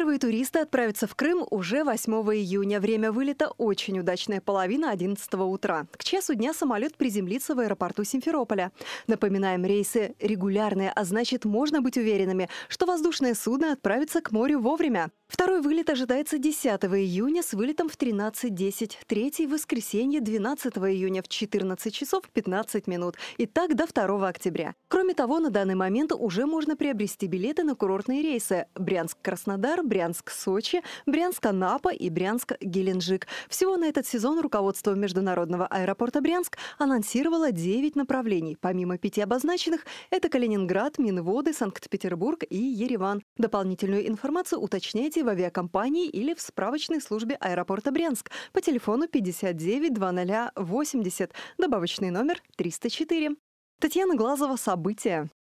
Первые туристы отправятся в Крым уже 8 июня. Время вылета очень удачная половина 11 утра. К часу дня самолет приземлится в аэропорту Симферополя. Напоминаем, рейсы регулярные, а значит можно быть уверенными, что воздушное судно отправится к морю вовремя. Второй вылет ожидается 10 июня с вылетом в 13.10. Третий – воскресенье 12 июня в 14 часов 15 минут. И так до 2 октября. Кроме того, на данный момент уже можно приобрести билеты на курортные рейсы Брянск-Краснодар, Брянск-Сочи, Брянск-Анапа и Брянск-Геленджик. Всего на этот сезон руководство Международного аэропорта Брянск анонсировало 9 направлений. Помимо пяти обозначенных, это Калининград, Минводы, Санкт-Петербург и Ереван. Дополнительную информацию уточняйте в авиакомпании или в справочной службе аэропорта Брянск по телефону 59 0080, добавочный номер 304. Татьяна Глазова «События».